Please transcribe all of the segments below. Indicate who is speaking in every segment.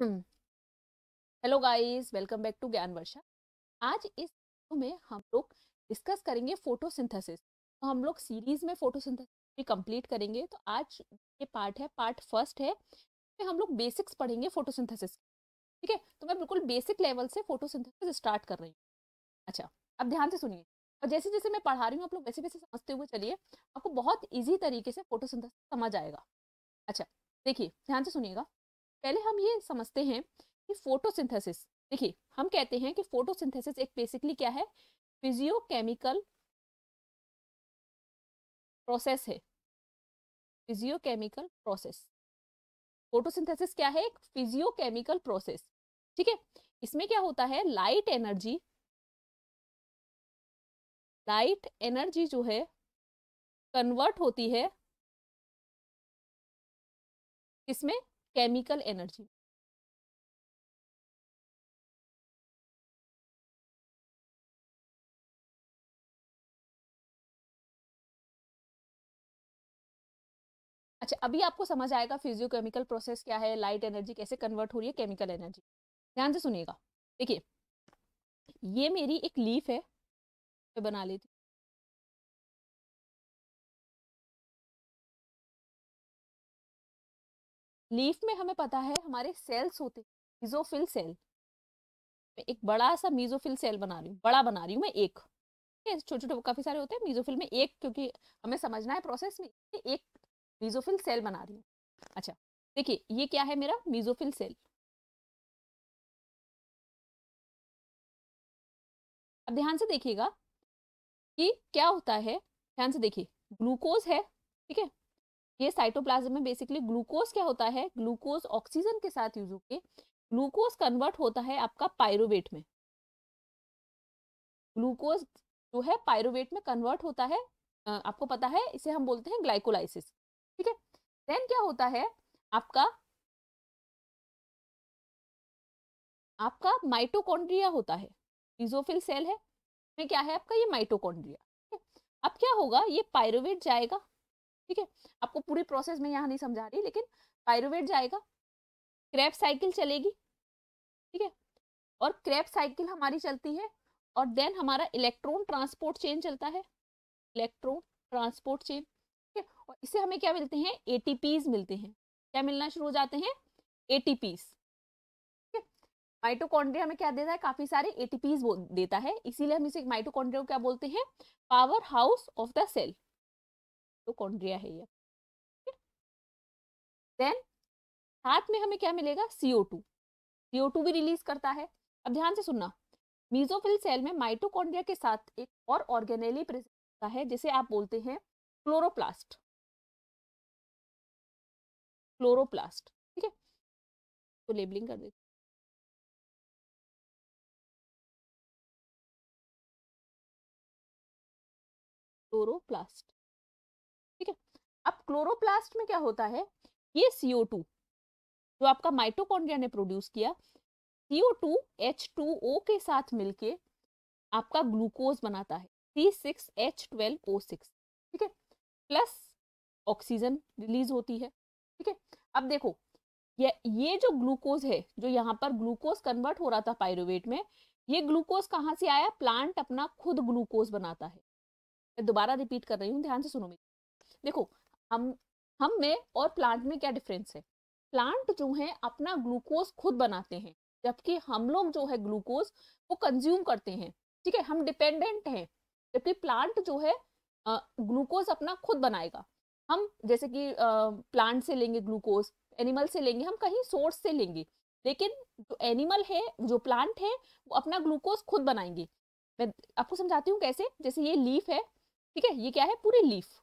Speaker 1: Hmm. Hello guys welcome back to Gyan Varsha आज इस में हम लोग डिस्कस करेंगे फोटोसिंथेसिस तो हम लोग सीरीज में फोटोसिंथेसिस भी कंप्लीट करेंगे तो आज ये पार्ट है पार्ट फर्स्ट है तो हम लोग बेसिक्स पढ़ेंगे फोटोसिंथेसिस ठीक है तो मैं बिल्कुल बेसिक लेवल से फोटोसिंथेसिस स्टार्ट कर रही हूँ अच्छा अब ध्यान से सुनिए और जैसे जैसे मैं पढ़ा रही हूँ आप लोग वैसे वैसे समझते हुए चलिए आपको बहुत ईजी तरीके से फोटोसिंथेसिस समझ आएगा अच्छा देखिए ध्यान से सुनिएगा पहले हम ये समझते हैं कि फोटोसिंथेसिस देखिए हम कहते हैं कि फोटोसिंथेसिस एक बेसिकली क्या है
Speaker 2: फिजियोकेमिकल प्रोसेस है फिजियोकेमिकल प्रोसेस फोटोसिंथेसिस क्या है एक
Speaker 1: फिजियोकेमिकल प्रोसेस ठीक है इसमें क्या होता है लाइट एनर्जी
Speaker 2: लाइट एनर्जी जो है कन्वर्ट होती है
Speaker 3: इसमें केमिकल एनर्जी
Speaker 2: अच्छा अभी आपको समझ आएगा फिजियोकेमिकल प्रोसेस क्या है लाइट एनर्जी कैसे कन्वर्ट हो रही है केमिकल एनर्जी ध्यान से सुनिएगा देखिए ये मेरी एक लीफ है मैं बना लेती लीफ में हमें पता है हमारे सेल्स होते हैं मीजोफिल सेल मैं एक बड़ा सा मीजोफिल सेल बना रही हूँ बड़ा बना रही
Speaker 1: हूँ मैं एक छोटे छोटे काफी सारे होते हैं मीजोफिल में एक क्योंकि हमें समझना है प्रोसेस में
Speaker 2: एक मीजोफिल सेल बना रही हूँ अच्छा देखिए ये क्या है मेरा मीजोफिल सेल अब ध्यान से देखिएगा कि क्या होता है ध्यान से देखिए ग्लूकोज है ठीक
Speaker 1: है ये साइटोप्लाज्म में बेसिकली ग्लूकोज क्या होता है ग्लूकोज ऑक्सीजन के साथ यूज होके ग्लूकोज कन्वर्ट होता है आपका पायरोवेट में ग्लूकोज जो है पायरोवेट में कन्वर्ट होता है आपको पता है इसे हम बोलते हैं ग्लाइकोलाइसिस
Speaker 2: ठीक है देन क्या होता है आपका आपका माइटोकॉन्ड्रिया होता है इजोफिल सेल है
Speaker 1: में क्या है आपका ये माइटोकॉन्ड्रिया अब क्या होगा ये पायरोवेट जाएगा ठीक है आपको पूरे प्रोसेस में यहाँ नहीं समझा रही लेकिन पायरोवेट जाएगा क्रैप साइकिल चलेगी ठीक है और क्रैप साइकिल हमारी चलती है और देन हमारा इलेक्ट्रॉन ट्रांसपोर्ट चेन चलता है इलेक्ट्रॉन ट्रांसपोर्ट चेन ठीक है और इससे हमें क्या मिलते हैं ए मिलते हैं क्या मिलना शुरू हो जाते हैं ए माइटोकॉन्ड्रिया हमें क्या देता है काफी सारे एटीपीज देता है इसीलिए हम इसे माइटोकॉन्ड्रिया को क्या बोलते हैं power house of the cell mitochondria तो है
Speaker 3: ये
Speaker 2: देन साथ में हमें क्या मिलेगा सीओ टू सीओ टू भी रिलीज करता है अब ध्यान से सुनना मीजोफिल सेल में माइटोकॉन्ड्रिया के साथ एक और ऑर्गेनेली प्रेजेंट होता है जिसे आप बोलते हैं क्लोरोप्लास्ट
Speaker 3: क्लोरोप्लास्ट ठीक है तो लेबलिंग कर देते क्लोरोप्लास्ट
Speaker 2: अब क्लोरोप्लास्ट में क्या होता है ये सीओ टू जो आपका माइटोकॉन्ड्रिया ने
Speaker 1: प्रोड्यूस किया CO two H two O के साथ मिलके आपका ग्लूकोज बनाता है C six H twelve O six ठीक है प्लस ऑक्सीजन रिलीज होती है ठीक है अब देखो ये ये जो ग्लूकोज है जो यहाँ पर ग्लूकोज कन्वर्ट हो रहा था पायरोवेट में ये ग्लूकोज कहाँ से आया प्लांट अपना खुद ग्लूकोज बनाता है मैं दोबारा रिपीट कर रही हूँ ध्यान से सुनो मेरी देखो हम हम में और प्लांट में क्या डिफरेंस है प्लांट जो है अपना ग्लूकोज खुद बनाते हैं जबकि हम लोग जो है ग्लूकोज वो कंज्यूम करते हैं ठीक है हम डिपेंडेंट हैं जबकि प्लांट जो है ग्लूकोज अपना खुद बनाएगा हम जैसे कि प्लांट से लेंगे ग्लूकोज एनिमल से लेंगे हम कहीं सोर्स से लेंगे लेकिन जो एनिमल है जो प्लांट है वो अपना ग्लूकोज खुद बनाएंगे मैं आपको समझाती हूँ कैसे जैसे ये लीफ है ठीक है ये क्या है पूरी लीफ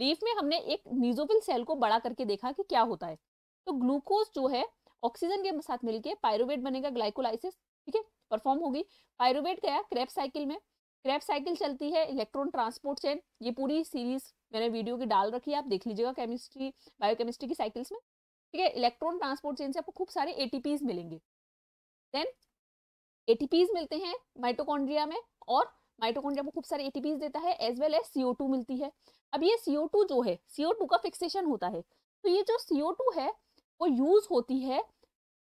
Speaker 1: लीफ में हमने एक मीजोफिल सेल को बड़ा करके देखा कि क्या होता है तो ग्लूकोज जो है ऑक्सीजन के साथ मिलके पायरुवेट बनेगा ग्लाइकोलाइसिस ठीक है परफॉर्म होगी पायरुवेट गया क्रेप साइकिल में क्रेप साइकिल चलती है इलेक्ट्रॉन ट्रांसपोर्ट चेन ये पूरी सीरीज मैंने वीडियो की डाल रखी है आप देख लीजिएगा केमिस्ट्री बायोकेमिस्ट्री की साइकिल्स में ठीक है इलेक्ट्रॉन ट्रांसपोर्ट चेन से आपको खूब सारे ए मिलेंगे देन ए मिलते हैं माइटोकॉन्ड्रिया में और माइटोकॉन्ड्रिया को खूब सारे एटीपीज देता है as well as CO two मिलती है अब ये सीओ टू जो है सीओ टू का फिक्सेशन होता है तो ये जो सीओ टू है वो यूज होती है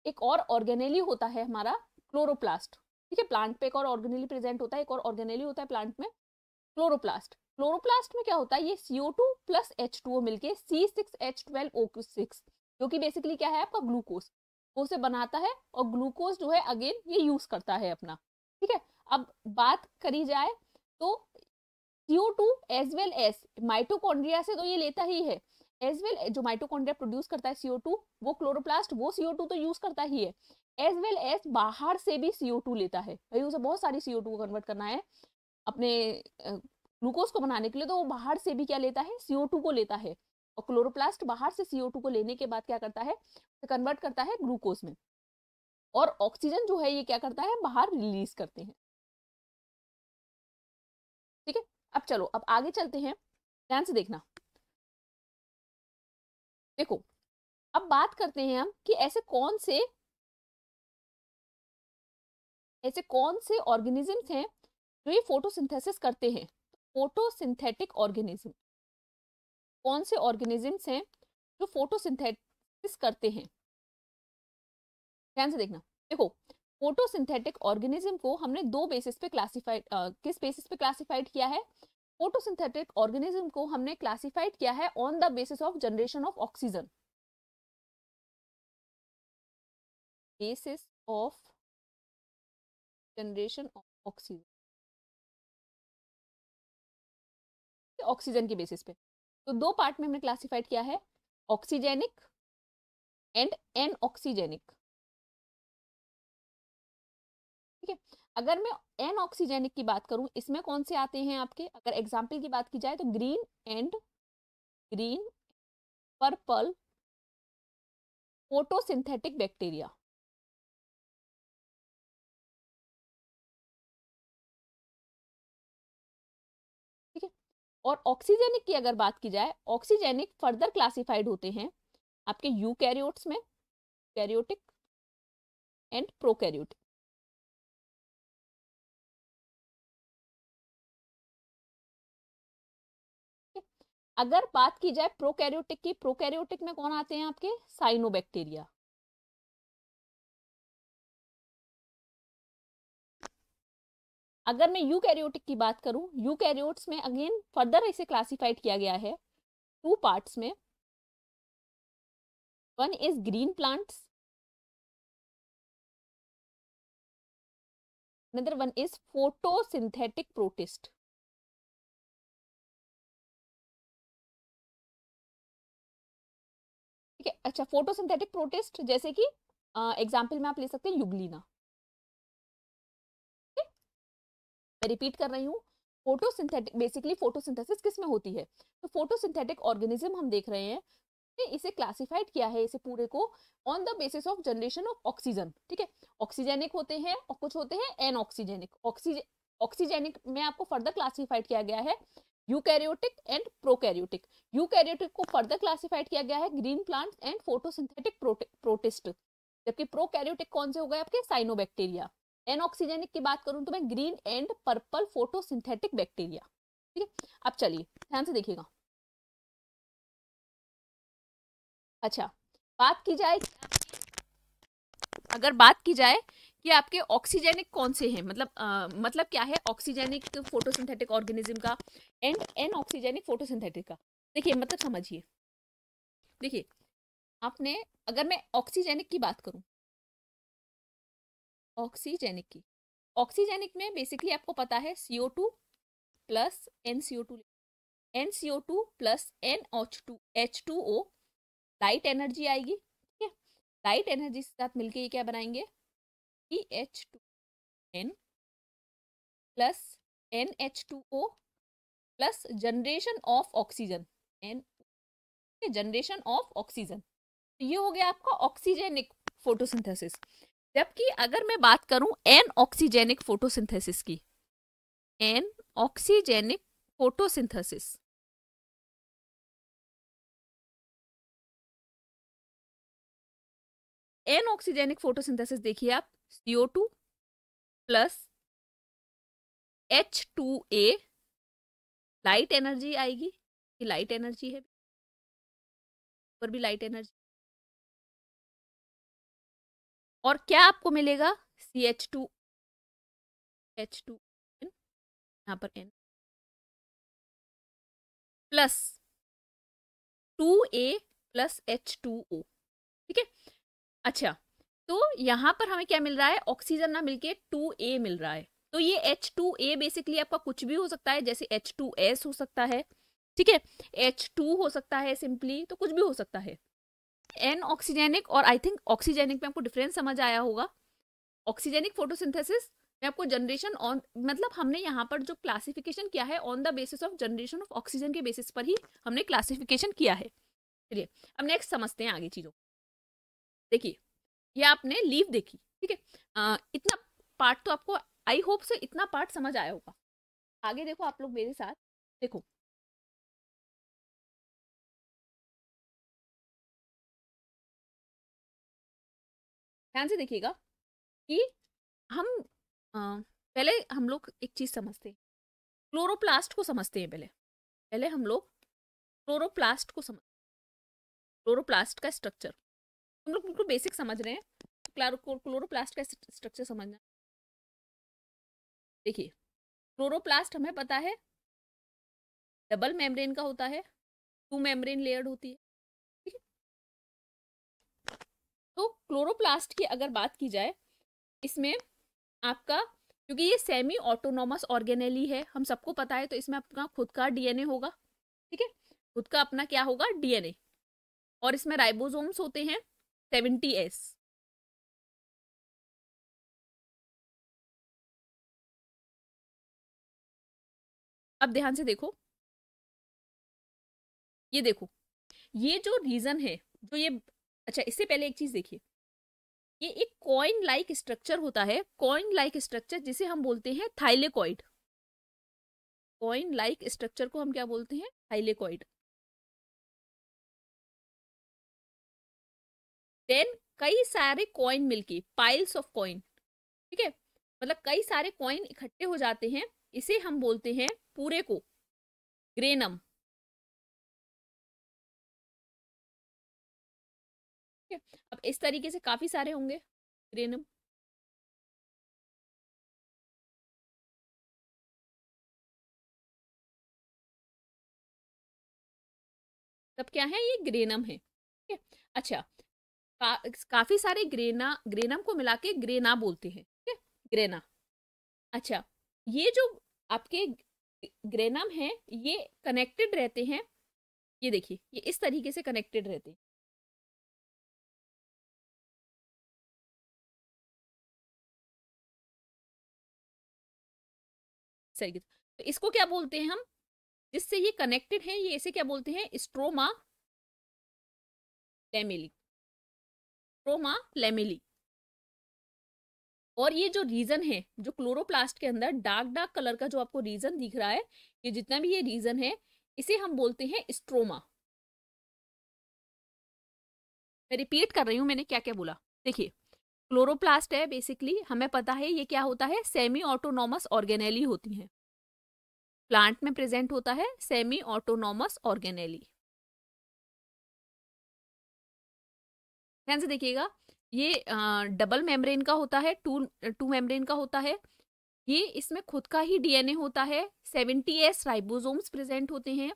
Speaker 1: एक और ऑर्गेनेली होता है हमारा क्लोरोप्लास्ट ठीक है प्लांट पे एक और ऑर्गेनेली प्रेजेंट होता है एक और ऑर्गेनेली होता है प्लांट में क्लोरोप्लास्ट क्लोरोप्लास्ट में क्या होता है ये CO two plus H two O मिलकर C six H twelve O six जो कि बेसिकली क्या है आपका ग्लूकोज वो उसे बनाता है और ग्लूकोज जो है अगेन ये यूज करता है अपना ठीक है अब बात करी जाए तो CO two as well as mitochondria से तो ये लेता ही है एज वेल जो माइटोकॉन्ड्रिया प्रोड्यूस करता है सीओ टू वो क्लोरोप्लास्ट वो सीओ टू तो यूज करता ही है एज वेल एज बाहर से भी सीओ टू लेता है भाई उसे बहुत सारी सीओ टू को कन्वर्ट करना है अपने ग्लूकोज को बनाने के लिए तो वो बाहर से भी क्या लेता है सीओ टू को लेता है और क्लोरोप्लास्ट बाहर से सीओ टू को लेने के बाद क्या करता है कन्वर्ट करता है ग्लूकोज में
Speaker 2: और ऑक्सीजन जो है ये क्या करता है बाहर रिलीज करते हैं ठीक है अब चलो अब आगे चलते हैं ध्यान से देखना देखो अब बात करते हैं हम कि ऐसे कौन से ऐसे कौन से ऑर्गेनिजम्स हैं जो ये फोटोसिंथेसिस करते हैं फोटोसिंथेटिक ऑर्गेनिज्म कौन
Speaker 1: से ऑर्गेनिजम्स हैं जो फोटोसिंथेसिस करते हैं ध्यान से देखना देखो फोटोसिंथेटिक ऑर्गेनिज्म को हमने दो बेसिस पे क्लासिफाइड किस बेसिस पे क्लासिफाइड किया है फोटोसिंथेटिक ऑर्गेनिज्म को हमने क्लासिफाइड किया है
Speaker 2: on the basis of generation of oxygen basis of generation of oxygen oxygen के बेसिस पे तो दो पार्ट में हमने क्लासिफाइड किया है ऑक्सीजेनिक एंड एन ऑक्सीजेनिक अगर मैं एन ऑक्सीजेनिक की बात करूं इसमें कौन से आते हैं आपके अगर एग्जाम्पल की बात की जाए तो green and
Speaker 3: green purple photosynthetic bacteria ठीक है और ऑक्सीजेनिक की अगर बात की जाए
Speaker 2: ऑक्सीजेनिक फर्दर क्लासिफाइड होते हैं आपके यूकैरियोट्स में कैरियोटिक
Speaker 3: एंड प्रोकैरियोटिक अगर बात की
Speaker 2: जाए प्रोकैरियोटिक की प्रोकैरियोटिक में कौन आते हैं आपके साइनोबैक्टीरिया अगर मैं यूकैरियोटिक की बात करूं यूकैरियोट्स में अगेन फर्दर इसे क्लासिफाइड किया गया है टू पार्ट्स में one is green plants
Speaker 3: another one is photosynthetic protist ठीक है अच्छा फोटोसिंथेटिक प्रोटिस्ट जैसे कि
Speaker 2: एग्जाम्पल में आप ले सकते हैं युगलीना मैं
Speaker 1: रिपीट कर रही हूँ फोटोसिंथेटिक बेसिकली फोटोसिंथेसिस किस में होती है तो फोटोसिंथेटिक ऑर्गेनिज्म हम देख रहे हैं ने इसे क्लासिफाइड किया है इसे पूरे को on the basis of generation of oxygen ठीक है ऑक्सीजेनिक होते हैं और कुछ होते हैं एन ऑक्सीजेनिक ऑक्सीजन ऑक्सीजेनिक में आपको फर्दर क्लासिफाइड किया गया है यूकैरियोटिक एंड प्रोकैरियोटिक यूकैरियोटिक को फर्दर क्लासिफाइड किया गया है green plants and photosynthetic protist जबकि प्रोकैरियोटिक कौन से हो गए आपके साइनोबैक्टीरिया एनऑक्सीजेनिक की बात करूं तो मैं green and purple
Speaker 2: photosynthetic bacteria ठीक है अब चलिए ध्यान से देखिएगा अच्छा बात की जाए
Speaker 1: अगर बात की जाए कि आपके ऑक्सीजेनिक कौन से हैं मतलब आ, मतलब क्या है ऑक्सीजेनिक फोटोसिंथेटिक ऑर्गेनिज्म का एंड एन ऑक्सीजेनिक फोटोसिंथेटिक का देखिए मतलब
Speaker 2: समझिए देखिए आपने अगर मैं ऑक्सीजेनिक की बात करूं ऑक्सीजेनिक की ऑक्सीजेनिक में बेसिकली आपको पता है
Speaker 1: C O two plus N C O two N C O two plus N H
Speaker 2: two H two O light energy आएगी ठीक है लाइट एनर्जी के साथ मिलके ये क्या बनाएंगे E H two N plus N H two O plus generation of oxygen N
Speaker 1: generation of oxygen ये हो गया आपका ऑक्सीजेनिक फोटोसिंथेसिस जबकि अगर मैं बात करूं एन ऑक्सीजेनिक फोटोसिंथेसिस की
Speaker 2: anoxygenic photosynthesis
Speaker 3: anoxygenic
Speaker 2: photosynthesis देखिए आप CO two plus H two A light energy आएगी ये लाइट एनर्जी है पर भी लाइट एनर्जी और क्या आपको मिलेगा C H two H two N यहाँ पर N plus two A plus H two O ठीक है अच्छा तो
Speaker 1: यहाँ पर हमें क्या मिल रहा है ऑक्सीजन ना मिलके 2A मिल रहा है तो ये H2A बेसिकली आपका कुछ भी हो सकता है जैसे H2S हो सकता है ठीक है H2 हो सकता है सिंपली तो कुछ भी हो सकता है एन ऑक्सीजेनिक और आई थिंक ऑक्सीजेनिक में आपको डिफरेंस समझ आया होगा ऑक्सीजेनिक फोटोसिंथेसिस में आपको जनरेशन ऑन मतलब हमने यहाँ पर जो क्लासिफिकेशन किया है on the basis of generation of oxygen के बेसिस पर ही हमने क्लासिफिकेशन किया है चलिए अब नेक्स्ट समझते हैं आगे चीज़ों देखिए ये आपने
Speaker 2: लीव देखी ठीक है इतना पार्ट तो आपको आई होप से इतना पार्ट समझ आया होगा
Speaker 3: आगे देखो आप लोग मेरे साथ देखो
Speaker 2: ध्यान से देखिएगा कि हम आ, पहले हम लोग एक चीज़ समझते हैं क्लोरोप्लास्ट को समझते हैं पहले पहले हम लोग क्लोरोप्लास्ट को समझते हैं क्लोरोप्लास्ट का स्ट्रक्चर हम लोग बिल्कुल बेसिक समझ रहे हैं क्लारो क्लोरोप्लास्ट का स्ट्रक्चर समझना देखिए क्लोरोप्लास्ट हमें पता है डबल मेम्ब्रेन का होता है टू मेम्ब्रेन लेयर्ड होती है ठीक है तो क्लोरोप्लास्ट की
Speaker 1: अगर बात की जाए इसमें आपका क्योंकि ये सेमी ऑटोनोमस ऑर्गेनेली है हम सबको पता है तो इसमें आपका खुद का डीएनए होगा ठीक है खुद का अपना क्या होगा
Speaker 3: डीएनए और इसमें राइबोसोम्स होते हैं सेवेंटी एस अब ध्यान से देखो ये देखो
Speaker 2: ये जो रीजन है जो ये अच्छा इससे पहले एक चीज देखिए
Speaker 3: ये
Speaker 1: एक कॉइन लाइक स्ट्रक्चर होता है कॉइन लाइक स्ट्रक्चर जिसे हम बोलते हैं थाइलेकॉइड
Speaker 2: कॉइन लाइक स्ट्रक्चर को हम क्या बोलते हैं थाइलेकॉइड देन कई सारे कॉइन मिलके पाइल्स ऑफ कॉइन ठीक है मतलब कई सारे कॉइन इकट्ठे हो जाते हैं इसे हम बोलते हैं पूरे को ग्रेनम
Speaker 3: अब इस तरीके से काफी सारे होंगे ग्रेनम
Speaker 2: तब क्या है ये ग्रेनम है ठीक है अच्छा का, काफी सारे ग्रेना
Speaker 1: ग्रेनम को मिला के ग्रेना बोलते हैं ठीक है ग्रेना अच्छा ये जो
Speaker 2: आपके ग्रेनम है ये कनेक्टेड रहते हैं ये देखिए ये
Speaker 3: इस तरीके से कनेक्टेड रहते हैं
Speaker 2: तो इसको क्या बोलते हैं हम जिससे ये कनेक्टेड है ये इसे क्या बोलते हैं स्ट्रोमा लेमेलिक क्रोमा फ्लेमिली और ये जो रीजन है जो क्लोरोप्लास्ट के अंदर डार्क डार्क कलर का जो
Speaker 1: आपको रीजन दिख रहा है ये जितना भी ये रीजन है इसे हम बोलते हैं स्ट्रोमा मैं रिपीट कर रही हूँ मैंने क्या क्या बोला देखिए क्लोरोप्लास्ट है बेसिकली हमें पता है ये क्या होता है सेमी ऑटोनॉमस ऑर्गेनेली होती है
Speaker 2: प्लांट में प्रेजेंट होता है सेमी ऑटोनॉमस ऑर्गेनेली ध्यान से देखिएगा ये डबल मेम्ब्रेन का होता है टू टू मेम्ब्रेन का होता है ये इसमें खुद का ही डीएनए
Speaker 1: होता है सेवेंटी एस राइबोसोम्स प्रेजेंट होते हैं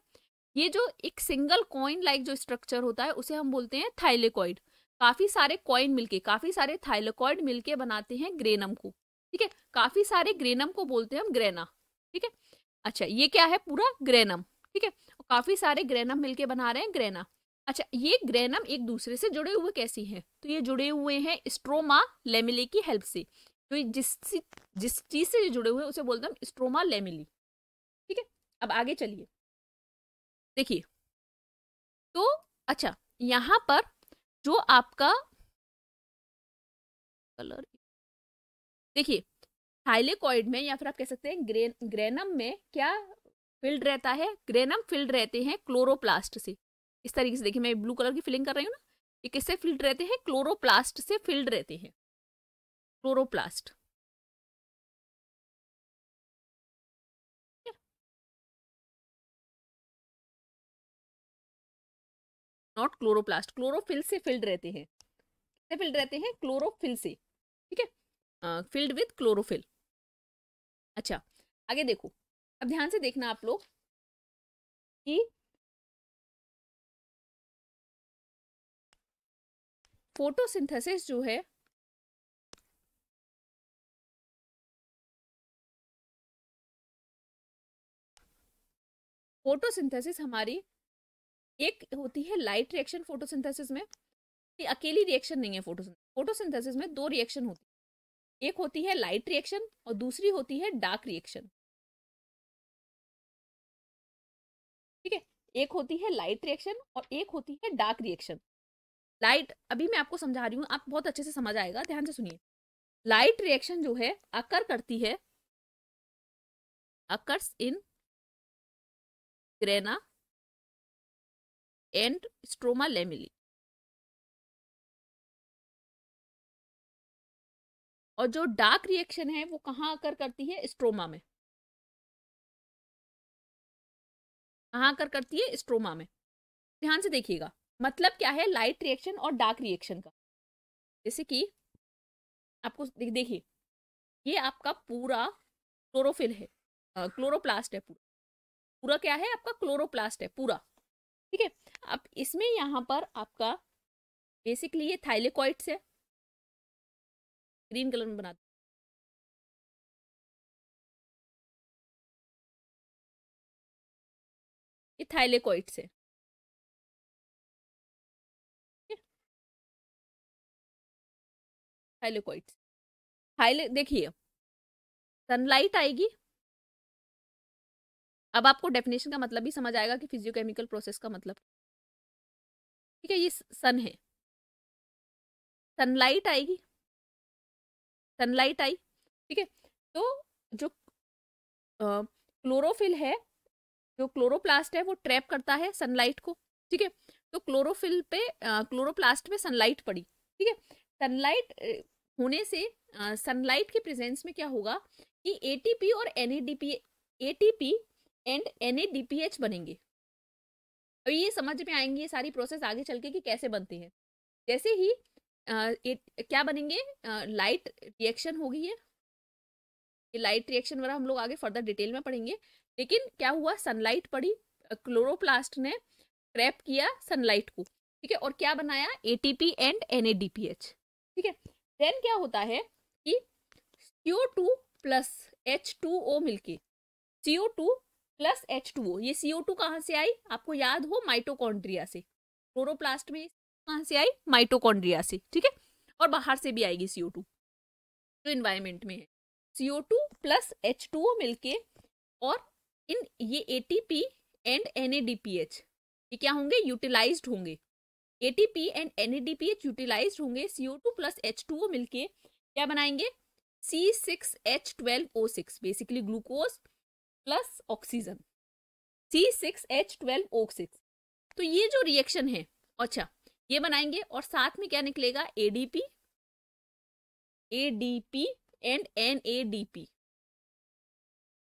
Speaker 1: ये जो एक सिंगल कॉइन लाइक जो स्ट्रक्चर होता है उसे हम बोलते हैं थाइलेकॉइड काफी सारे कॉइन मिलके काफी सारे थाइलेकॉइड मिलके बनाते हैं ग्रेनम को ठीक है काफी सारे ग्रेनम को बोलते हैं हम ग्रेना ठीक है अच्छा ये क्या है पूरा ग्रेनम ठीक है काफी सारे ग्रेनम मिलके बना रहे हैं ग्रेना अच्छा ये ग्रेनम एक दूसरे से जुड़े हुए कैसे हैं तो ये जुड़े हुए हैं स्ट्रोमा लेमिले की हेल्प से तो जिस जिस चीज से ये जुड़े हुए हैं उसे बोलते हैं स्ट्रोमा लेमिली
Speaker 2: ठीक है अब आगे चलिए देखिए तो अच्छा यहाँ पर जो आपका कलर देखिए थाइलेकॉइड में या फिर आप कह सकते हैं ग्रेन
Speaker 1: ग्रेनम में क्या फिल्ड रहता है ग्रेनम फिल्ड रहते हैं क्लोरोप्लास्ट से
Speaker 2: इस तरीके से देखिए मैं ब्लू कलर की फिलिंग कर रही हूँ ना ये किससे फिल्ड रहते हैं क्लोरोप्लास्ट से फिल्ड रहते हैं
Speaker 3: क्लोरोप्लास्ट
Speaker 2: नॉट क्लोरोप्लास्ट क्लोरोफिल से फिल्ड रहते हैं किससे फिल्ड रहते हैं क्लोरोफिल से ठीक है फिल्ड विद क्लोरोफिल अच्छा आगे देखो अब ध्यान से देखना आप लोग कि
Speaker 3: फोटोसिंथेसिस जो है
Speaker 2: फोटोसिंथेसिस हमारी एक
Speaker 1: होती है लाइट रिएक्शन फोटोसिंथेसिस में ये अकेली रिएक्शन नहीं है फोटोसिंथेसिस फोटोसिंथेसिस में दो
Speaker 2: रिएक्शन होती है एक होती है लाइट रिएक्शन और दूसरी होती है डार्क रिएक्शन ठीक है एक होती है लाइट रिएक्शन और एक होती है डार्क रिएक्शन लाइट अभी मैं आपको समझा रही हूँ आप बहुत अच्छे से समझ आएगा ध्यान से सुनिए लाइट रिएक्शन जो है अकर करती है
Speaker 3: occurs in grana and stroma lamellae
Speaker 2: और जो डार्क रिएक्शन है वो कहाँ अकर करती है स्ट्रोमा में कहाँ आकर करती है स्ट्रोमा में ध्यान से देखिएगा मतलब क्या है लाइट रिएक्शन और डार्क रिएक्शन का जैसे कि
Speaker 1: आपको देखिए ये आपका पूरा क्लोरोफिल है क्लोरोप्लास्ट है पूरा पूरा क्या है आपका क्लोरोप्लास्ट है पूरा ठीक है अब
Speaker 2: इसमें यहाँ पर आपका बेसिकली ये थाइलेकॉइड्स है
Speaker 3: ग्रीन कलर में बना ये थाइलेकॉइड्स है हाइलोकोइट्स हाइले देखिए सनलाइट आएगी
Speaker 2: अब आपको डेफिनेशन का मतलब भी समझ आएगा कि फिजियोकेमिकल प्रोसेस का मतलब ठीक है ये सन है सनलाइट आएगी सनलाइट आई ठीक है तो जो
Speaker 1: क्लोरोफिल है जो क्लोरोप्लास्ट है वो ट्रैप करता है सनलाइट को ठीक है तो क्लोरोफिल पे क्लोरोप्लास्ट पे सनलाइट पड़ी ठीक है सनलाइट होने से सनलाइट के प्रेजेंस में क्या होगा कि एटीपी और एनएडीपी एटीपी एंड एनएडीपीएच बनेंगे अब ये समझ में आएंगे ये सारी प्रोसेस आगे चल के कि कैसे बनती है जैसे ही आ, ए, क्या बनेंगे आ, लाइट रिएक्शन होगी ये ये लाइट रिएक्शन वगैरह हम लोग आगे फर्दर डिटेल में पढ़ेंगे लेकिन क्या हुआ सनलाइट पड़ी क्लोरोप्लास्ट ने ट्रैप किया सनलाइट को ठीक है और क्या बनाया एटीपी एंड एनएडीपीएच ठीक है देन क्या होता है कि CO two plus H two O मिलके CO two plus H two O ये सीओ टू कहाँ से आई आपको याद हो माइटोकॉन्ड्रिया से क्लोरोप्लास्ट में कहाँ से आई माइटोकॉन्ड्रिया से ठीक है और बाहर से भी आएगी सीओ टू जो इन्वायरमेंट में है CO two plus H two O मिलके और इन ये A T P and N A D P H ये क्या होंगे यूटिलाइज होंगे एटीपी एंड एनएडीपीएच यूटिलाइज होंगे CO two plus H two O मिलके क्या बनाएंगे C six H twelve O six basically glucose plus oxygen C six H twelve O six तो ये जो रिएक्शन है अच्छा ये बनाएंगे और साथ में क्या निकलेगा एडीपी एडीपी एंड एनएडीपी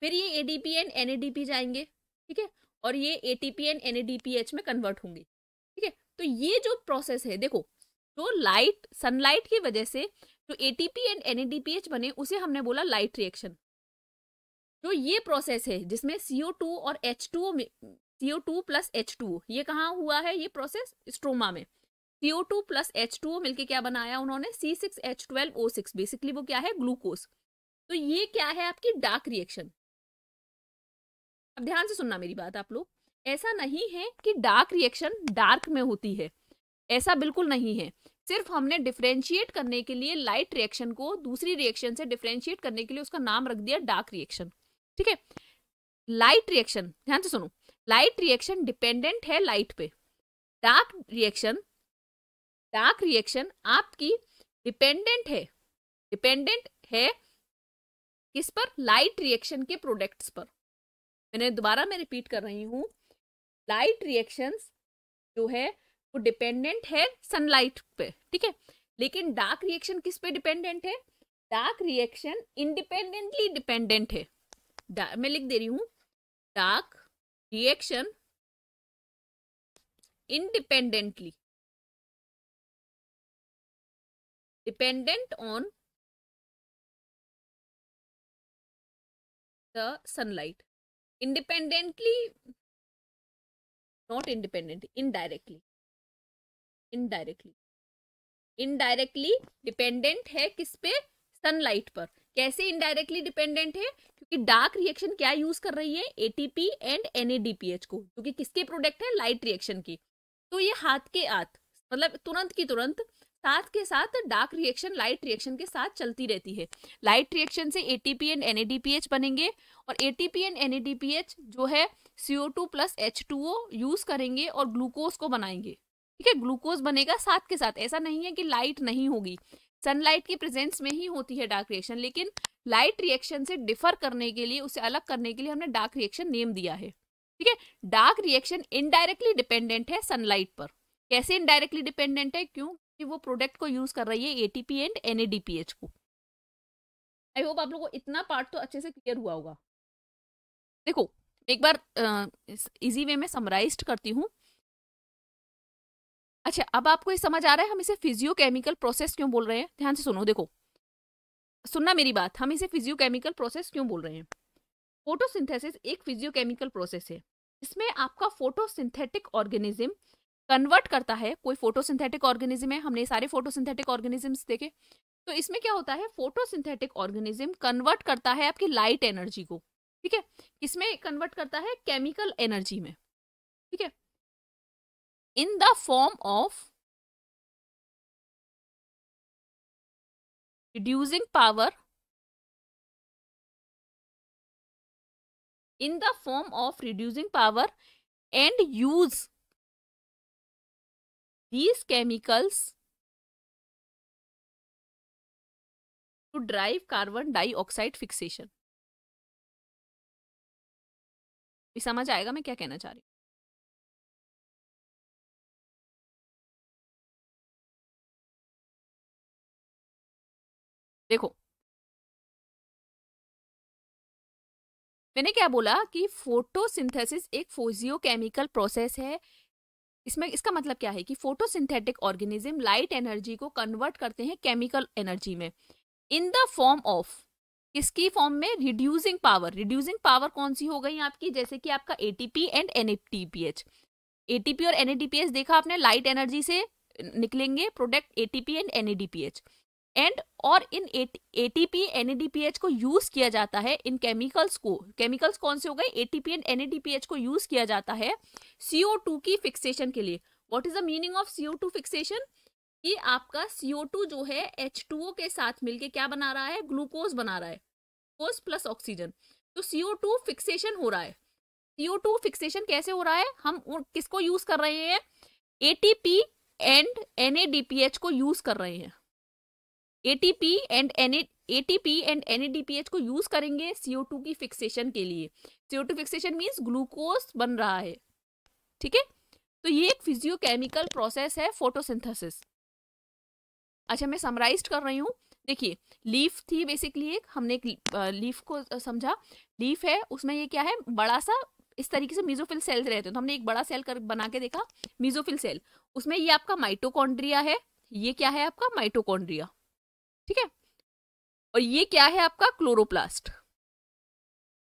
Speaker 1: फिर ये एडीपी एंड एनएडीपी जाएंगे ठीक है और ये एटीपी एंड एनएडीपीएच में कन्वर्ट होंगे तो ये जो प्रोसेस है देखो जो लाइट सनलाइट की वजह से जो एटीपी एंड एनएडीपीएच बने उसे हमने बोला लाइट रिएक्शन जो ये प्रोसेस है जिसमें सीओ टू और H two CO two plus H two ये कहाँ हुआ है ये प्रोसेस स्ट्रोमा में CO two plus H two मिलकर क्या बनाया उन्होंने C six H twelve O six basically वो क्या है ग्लूकोज तो ये क्या है आपकी डार्क रिएक्शन अब ध्यान से सुनना मेरी बात आप लोग ऐसा नहीं है कि डार्क रिएक्शन डार्क में होती है ऐसा बिल्कुल नहीं है सिर्फ हमने डिफ्रेंशिएट करने के लिए लाइट रिएक्शन को दूसरी रिएक्शन से डिफ्रेंशिएट करने के लिए उसका नाम रख दिया डार्क रिएक्शन ठीक है लाइट रिएक्शन ध्यान से सुनो लाइट रिएक्शन डिपेंडेंट है लाइट पे डार्क रिएक्शन डार्क रिएक्शन आपकी डिपेंडेंट है डिपेंडेंट है किस पर लाइट रिएक्शन के प्रोडक्ट्स पर मैंने दोबारा मैं रिपीट कर रही हूँ लाइट रिएक्शंस जो है वो डिपेंडेंट है सनलाइट पे ठीक है लेकिन डार्क रिएक्शन किस पे डिपेंडेंट है डार्क रिएक्शन इंडिपेंडेंटली डिपेंडेंट है मैं लिख दे
Speaker 2: रही हूँ dark reaction
Speaker 3: independently dependent on the sunlight
Speaker 2: independently not independent indirectly indirectly indirectly dependent है
Speaker 1: किस पे सनलाइट पर कैसे इनडायरेक्टली डिपेंडेंट है क्योंकि डार्क रिएक्शन क्या यूज कर रही है एटीपी एंड एनएडीपीएच को क्योंकि किसके प्रोडक्ट है लाइट रिएक्शन की तो ये हाथ के हाथ मतलब तुरंत की तुरंत साथ के साथ डार्क रिएक्शन लाइट रिएक्शन के साथ चलती रहती है लाइट रिएक्शन से एटीपी एंड एनएडीपीएच बनेंगे और एटीपी एंड एनएडीपीएच जो है CO two plus H two O use करेंगे और ग्लूकोज को बनाएंगे ठीक है ग्लूकोज बनेगा साथ के साथ ऐसा नहीं है कि लाइट नहीं होगी सनलाइट की प्रेजेंस में ही होती है डार्क रिएक्शन लेकिन लाइट रिएक्शन से डिफर करने के लिए उसे अलग करने के लिए हमने डार्क रिएक्शन नेम दिया है ठीक है डार्क रिएक्शन इनडायरेक्टली डिपेंडेंट है सनलाइट पर कैसे इनडायरेक्टली डिपेंडेंट है क्यों कि वो प्रोडक्ट को यूज कर रही है एटीपी एंड एनएडीपीएच को आई होप आप लोगों को इतना पार्ट तो अच्छे से क्लियर हुआ होगा
Speaker 2: देखो एक बार इजी वे में समराइज करती हूँ
Speaker 1: अच्छा अब आपको ये समझ आ रहा है हम इसे फिजियोकेमिकल प्रोसेस क्यों बोल रहे हैं ध्यान से सुनो देखो सुनना मेरी बात हम इसे फिजियोकेमिकल प्रोसेस क्यों बोल रहे हैं फोटोसिंथेसिस एक फिजियोकेमिकल प्रोसेस है इसमें आपका फोटोसिंथेटिक ऑर्गेनिज्म कन्वर्ट करता है कोई फोटोसिंथेटिक ऑर्गेनिज्म है हमने सारे फोटोसिंथेटिक ऑर्गेनिजम्स देखे तो इसमें क्या होता है फोटोसिंथेटिक ऑर्गेनिज्म कन्वर्ट करता है आपकी लाइट एनर्जी को ठीक है
Speaker 2: इसमें कन्वर्ट करता है केमिकल एनर्जी में ठीक है in
Speaker 3: the form of reducing power
Speaker 2: in the form of reducing power and use these chemicals to drive carbon dioxide fixation.
Speaker 3: समझ आएगा मैं क्या कहना चाह रही हूं देखो मैंने क्या
Speaker 2: बोला कि फोटोसिंथेसिस एक फोजियोकेमिकल प्रोसेस है इसमें इसका
Speaker 1: मतलब क्या है कि फोटोसिंथेटिक ऑर्गेनिज्म लाइट एनर्जी को कन्वर्ट करते हैं केमिकल एनर्जी में इन द फॉर्म ऑफ किसकी फॉर्म में रिड्यूसिंग पावर रिड्यूसिंग पावर कौन सी हो गई आपकी जैसे कि आपका एटीपी एंड एन एटीपी और एन देखा आपने लाइट एनर्जी से निकलेंगे product ATP and N and और इन एटीपी एनएडीपीएच को यूज किया जाता है इन केमिकल्स को केमिकल्स कौन से हो गए एटीपी एंड एनएडीपीएच को यूज किया जाता है टू की फिक्सेशन के लिए what is the meaning of two fixation कि आपका टू जो है एच टू ओ के साथ मिलके क्या बना रहा है ग्लूकोज बना रहा है ग्लूकोज प्लस ऑक्सीजन तो टू फिक्सेशन हो रहा है टू फिक्सेशन कैसे हो रहा है हम किसको यूज कर रहे हैं एटीपी एंड एनएडीपीएच को यूज कर रहे हैं ATP and N ATP and NADPH को यूज करेंगे सीओ टू की फिक्सेशन के लिए CO two fixation means glucose बन रहा है ठीक है तो ये एक फिजियोकेमिकल प्रोसेस है फोटोसिंथेसिस अच्छा मैं समराइज कर रही हूँ देखिए लीफ थी बेसिकली एक हमने एक लीफ को समझा लीफ है उसमें ये क्या है बड़ा सा इस तरीके से मीजोफिल सेल रहते हैं तो हमने एक बड़ा सेल कर बना के देखा मीजोफिल सेल उसमें ये आपका माइटोकॉन्ड्रिया है ये क्या है आपका माइटोकॉन्ड्रिया ठीक है और ये क्या है आपका क्लोरोप्लास्ट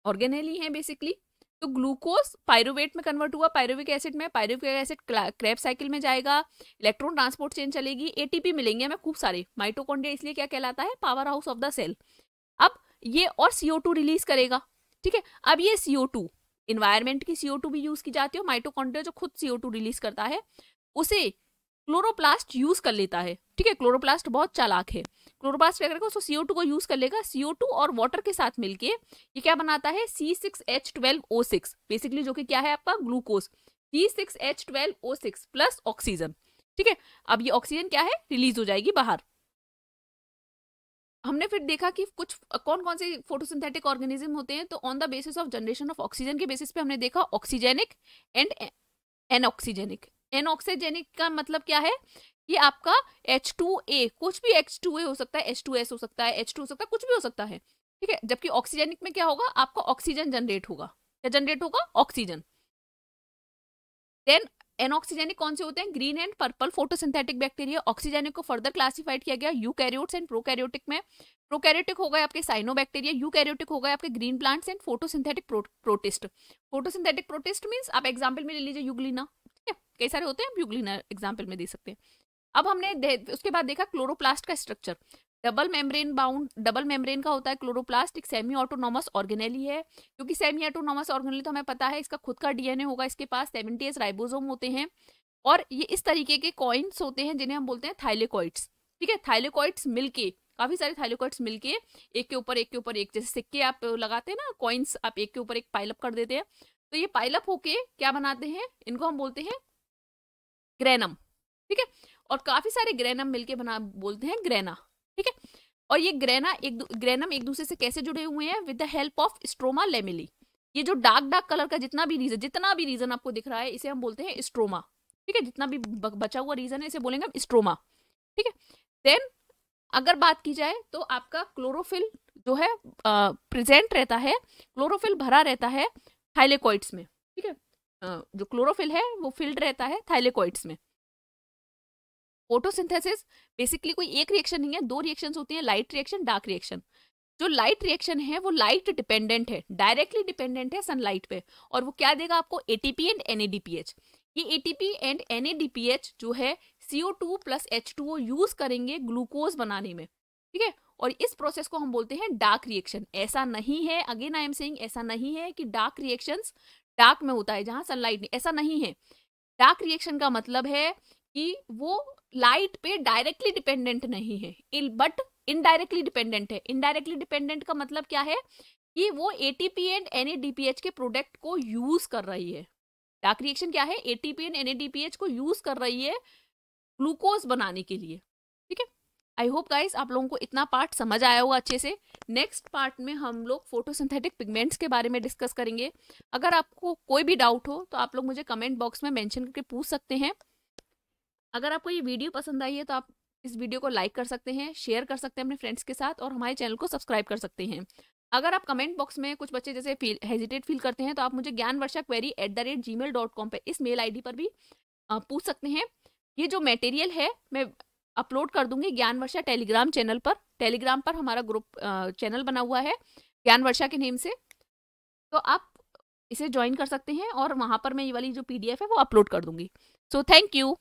Speaker 1: ऑर्गेनली है बेसिकली तो ग्लूकोज पायरोवेट में कन्वर्ट हुआ पायरोविक एसिड में पायरोविक एसिड क्रैप साइकिल में जाएगा इलेक्ट्रॉन ट्रांसपोर्ट चेन चलेगी एटीपी मिलेंगे हमें खूब सारे माइटोकॉन्ड्रिया इसलिए क्या कहलाता है power house of the cell अब ये और सीओ टू रिलीज करेगा ठीक है अब ये सीओ टू इन्वायरमेंट की सीओ टू भी यूज की जाती है माइटोकॉन्ड्रिया जो खुद सीओ टू रिलीज करता है उसे क्लोरोप्लास्ट यूज कर लेता है ठीक है क्लोरोप्लास्ट बहुत चालाक है क्लोरोप्लास्ट क्या करेगा उसको सी को यूज कर लेगा सी और वाटर के साथ मिलके ये क्या बनाता है C six H twelve O six basically जो कि क्या है आपका glucose C six H twelve O six plus oxygen ठीक है अब ये ऑक्सीजन क्या है रिलीज हो जाएगी बाहर हमने फिर देखा कि कुछ कौन कौन से फोटोसिंथेटिक ऑर्गेनिज्म होते हैं तो on the basis of generation of oxygen के बेसिस पे हमने देखा ऑक्सीजेनिक एंड एनऑक्सीजेनिक एनऑक्सीजेनिक का मतलब क्या है ये आपका एच टू ए कुछ भी एच टू ए हो सकता है एच टू एस हो सकता है एच टू हो सकता है कुछ भी हो सकता है ठीक है जबकि ऑक्सीजनिक में क्या होगा आपका ऑक्सीजन जनरेट होगा क्या जनरेट होगा ऑक्सीजन देन एनऑक्सीजेनिक कौन से होते हैं green and purple photosynthetic bacteria oxygenic को फर्दर क्लासिफाइड किया गया यूकैरियोट्स एंड प्रोकैरियोटिक में प्रोकैरियोटिक हो गए आपके साइनो यू यूकैरियोटिक हो गए आपके green plants and photosynthetic protist photosynthetic protist means आप एग्जाम्पल में ले लीजिए यूग्लिना ठीक है कई सारे होते हैं आप एग्जाम्पल में दे सकते हैं अब हमने उसके बाद देखा क्लोरोप्लास्ट का structure double membrane bound double membrane का होता है क्लोरोप्लास्ट एक सेमी ऑटोनोमस ऑर्गेनेली है क्योंकि सेमी ऑटोनोमस ऑर्गेनेली तो हमें पता है इसका खुद का डीएनए होगा इसके पास सेवेंटी एस राइबोजोम होते हैं और ये इस तरीके के कॉइन्स होते हैं जिन्हें हम बोलते हैं थाइलेकॉइड्स ठीक है थाइलेकॉइड्स मिलके काफी सारे थाइलेकॉइड्स मिलके एक के ऊपर एक के ऊपर एक जैसे सिक्के आप लगाते हैं ना कॉइन्स आप एक के ऊपर एक पाइलअप कर देते हैं तो ये पाइलअप होके क्या बनाते हैं इनको हम बोलते हैं ग्रेनम ठीक है और काफी सारे ग्रहनम मिलके बना बोलते हैं ग्रहणा ठीक है और ये ग्रहणा एक ग्रहणम एक दूसरे से कैसे जुड़े हुए हैं with the help of stroma lamellae ये जो डार्क डार्क कलर का जितना भी रीजन जितना भी रीजन आपको दिख रहा है इसे हम बोलते हैं स्ट्रोमा ठीक है जितना भी बचा हुआ रीजन है इसे बोलेंगे हम स्ट्रोमा ठीक है देन अगर बात की जाए तो आपका क्लोरोफिल जो है प्रेजेंट रहता है क्लोरोफिल भरा रहता है थाइलेकोइड्स में ठीक है जो क्लोरोफिल है वो फिल्ड रहता है थाइलेकोइड्स में फोटोसिंथेसिस बेसिकली कोई एक रिएक्शन नहीं है दो रिएक्शन होती है लाइट रिएक्शन डार्क रिएक्शन जो लाइट रिएक्शन है वो लाइट डिपेंडेंट है डायरेक्टली डिपेंडेंट है सनलाइट पे और वो क्या देगा आपको एटीपी एंड एनएडीपीएच ये एटीपी एंड एनएडीपीएच जो है CO two plus H two O use करेंगे ग्लूकोज बनाने में ठीक है और इस प्रोसेस को हम बोलते हैं डार्क रिएक्शन ऐसा नहीं है अगेन आई एम सेइंग ऐसा नहीं है कि डार्क रिएक्शन डार्क में होता है जहां सनलाइट नहीं ऐसा नहीं है डार्क रिएक्शन का मतलब है कि वो लाइट पे डायरेक्टली डिपेंडेंट नहीं है बट इनडायरेक्टली डिपेंडेंट है इनडायरेक्टली डिपेंडेंट का मतलब क्या है कि वो ए एंड एनएडीपीएच के प्रोडक्ट को यूज कर रही है डार्क रिएक्शन क्या है पी एंड एनएडीपीएच को यूज कर रही है ग्लूकोज बनाने के लिए ठीक है आई होप गाइस आप लोगों को इतना पार्ट समझ आया होगा अच्छे से नेक्स्ट पार्ट में हम लोग फोटोसिंथेटिक पिगमेंट्स के बारे में डिस्कस करेंगे अगर आपको कोई भी डाउट हो तो आप लोग मुझे कमेंट बॉक्स में मेंशन करके पूछ सकते हैं अगर आपको ये वीडियो पसंद आई है तो आप इस वीडियो को लाइक कर सकते हैं शेयर कर सकते हैं अपने फ्रेंड्स के साथ और हमारे चैनल को सब्सक्राइब कर सकते हैं अगर आप कमेंट बॉक्स में कुछ बच्चे जैसे फील हेजिटेट फील करते हैं तो आप मुझे Gyan Varsha query at the rate Gmail dot com पर इस मेल आई डी पर भी पूछ सकते हैं ये जो मटेरियल है मैं अपलोड कर दूंगी ज्ञान वर्षा टेलीग्राम चैनल पर टेलीग्राम पर हमारा ग्रुप चैनल बना हुआ है ज्ञान वर्षा के नेम से तो आप
Speaker 2: इसे ज्वाइन कर सकते हैं और वहाँ पर मैं ये वाली जो एफ है वो अपलोड कर दूंगी सो थैंक यू